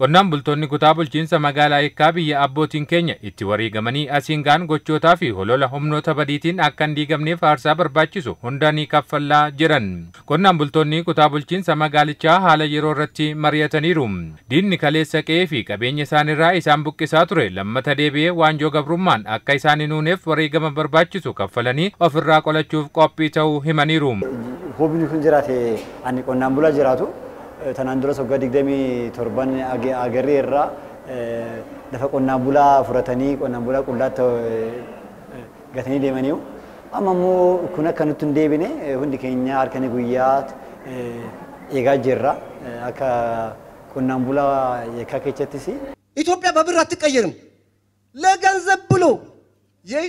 Qonnaan bultoonni kutaa bulchiinsa magaalaa Hiikkaa biyya abbootiin keenya itti wareegamanii asiin gaan gochootaa fi holola humnoota badiitiin akka hin diigamneef aarsaa barbaachisu hunda ni kaffallaa jiran. Qonnaan bultoonni kutaa bulchiinsa magaalichaa haala yeroo irratti mari'ataniiru. Diinni kaleessa qe'ee fi qabeenya isaaniirraa isaan buqqisaa ture lammata deebi'ee waanjoo gabrummaan akka isaan hin uuneef wareegama barbaachisu kaffalanii ofirraa qolachuuf qophii ta'uu himaniiru. Hubni kun jiraate ani qonnaan bula jiraatu Tanaan duras waggaa 27 agarree irraa lafa qonnaan bulaa furatanii qonnaan bulaa qullaatti gatanii deemaniiru. Amma immoo kun akka nutti hin deebine hundi keenya halkanii guyyaa eegaa jirra akka qonnaan bulaa የካ ኬቸትሲ ኢትዮጵያ በብር አትቀየርም። ለገንዘብ ብሎ ይሄ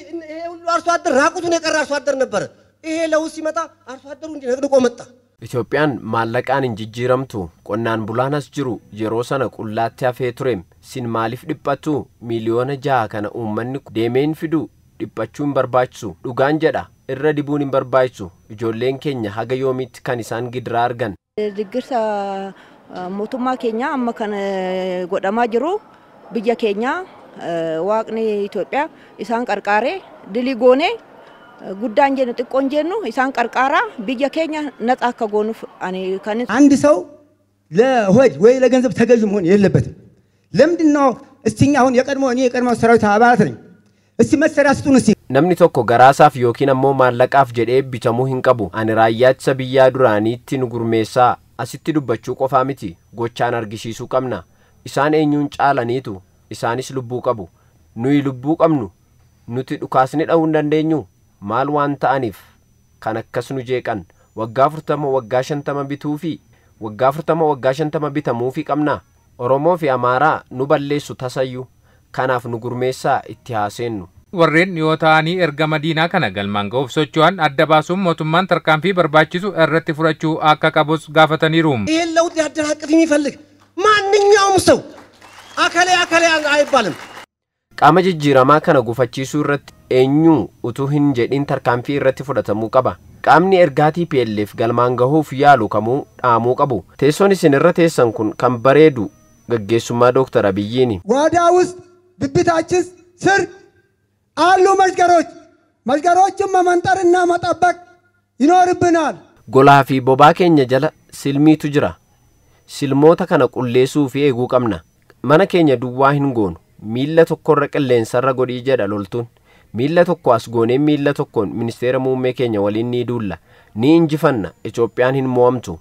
ሁሉ አርሶ አደር ራቁቱን የቀረ አርሶ አደር ነበረ። ይሄ ለውጥ ሲመጣ አርሶ አደሩ እንዲነቅንቆ መጣ። Itoophiyaan maallaqaan hin jijjiiramtu qonnaan bulaanas jiru yeroo sana qullaatti hafee tureem sin maaliif dhiphattu miiliyoona jaha kana uummanni deemeen fidu dhiphachuu hin barbaachisu dhugaan jedha irra dibuun hin barbaachisu ijoolleen keenya haga yoomiitti kan isaan gidiraa argan. Diggirsa mootummaa keenya amma kan godhamaa jiru biyya keenya waaqni Itoophiyaa isaan qarqaaree dilii goonee ጉዳን ጀኑ ጥቆን ጀኑ ኢሳን ቀርቃራ ቢየ ኬኛ ነጻ ከጎኑ አንድ ሰው ለሆድ ወይ ለገንዘብ ተገዥ መሆን የለበትም። ለምንድን ነው እስቲኛ አሁን የቀድሞ እኔ የቀድሞ ሰራዊት አባላት ነኝ። እስቲ መሰሪያ ስጡን እስቲ ነምኒ ቶኮ ገራሳፍ ዮኪን ሞ ማለቃፍ ጀዴ ቢተሙ ሂንቀቡ አን ራያቸ ብያ ዱራኒ ቲን ጉርሜሳ አሲቲ ዱበቹ ቆፋ ሚቲ ጎቻን አርግሺሱ ቀምና ኢሳን ኤኙን ጫለኒቱ ኢሳኒስ ልቡ ቀቡ ኑይ ልቡ ቀምኑ ኑቲ ዱካስኒ ደውን ደንዴኙ maal waan ta'aniif kan akkas nu jeeqan waggaa furtama waggaa shantama bituu fi waggaa furtama waggaa shantama bitamuu fi qabna oromoo fi amaaraa nu balleessu tasayyu kanaaf nu gurmeessaa itti haaseennu. warreen dhiyoo ta'anii erga madiinaa kana galmaan ga'uuf socho'an adda baasuun mootummaan tarkaanfii barbaachisu irratti fudhachuu akka qabus gaafataniiru. ይህን ለውጥ ያደናቅፍ የሚፈልግ ማንኛውም ሰው Akalee akalee አይባልም። Qaama jijjiiramaa kana gufachiisuu irratti eenyu utuu hin jedhin tarkaanfii irratti fudhatamuu qaba. Qaamni ergaa TPLF galmaan gahuuf yaalu kamuu dhaamuu qabu. Teessoon isin irra teessan kun kan bareedu gaggeessummaa Dooktar Abiyyiini. Waadaa ውስጥ ብብታችስ ስር አሉ መሽገሮች መሽገሮችን መመንጠርና መጠበቅ ይኖርብናል። Golaa fi bobaa keenya jala silmiitu jira. Silmoota kana qulleessuu fi eeguu qabna. Mana keenya duwwaa hin goonu. miila tokkorra qilleensarra godhii jedha loltuun miila tokko as goonee miila tokkoon ministeera muummee keenya waliin ni duulla ni injifanna Itoophiyaan hin mo'amtu.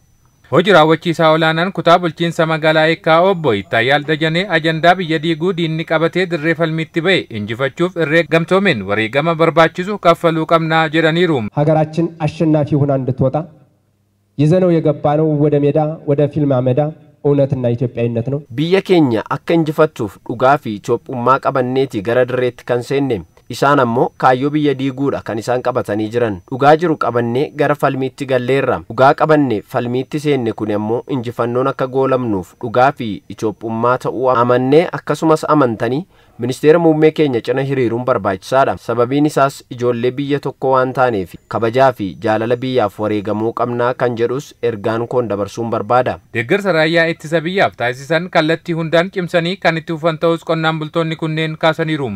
Hojii raawwachiisaa olaanaan kutaa bulchiinsa magaalaa eekaa obbo ittaayyaal Dajanee ajandaa biyya diiguu diinni qabatee dirree falmiitti ba'e injifachuuf irree gamtoomeen wareegama barbaachisu kaffaluu qabnaa jedhaniiru። ሀገራችን አሸናፊ ሆና እንድትወጣ ይዘነው የገባነው ወደ ሜዳ ወደ ፊልም አመዳ እውነትና ኢትዮጵያዊነት ነው። ብየ ኬኛ አከንጅፈቱፍ ዱጋፊ ኢትዮጵማ ቀበኔቲ ገረ ከንሴኔም isaan ammoo kaayyoo biyya diiguudha kan isaan qabatanii jiran dhugaa jiru qabannee gara falmiitti galleerra dhugaa qabanne falmiitti seenne kun ammoo injifannoon akka goolamnuuf dhugaa fi itophummaa ta'uu amannee akkasumas amantanii ministeera muummee keenya cina hiriiruun barbaachisaadha sababiin isaas ijoollee biyya tokko waan taaneef kabajaa fi jaalala biyyaaf wareegamuu qabnaa kan jedhus ergaan koon dabarsuun barbaada deeggarsa raayyaa ittisa biyyaaf taasisan kallattii hundaan cimsanii kan itti hufan ta'us qonnaan bultoonni kunneen kaasaniiru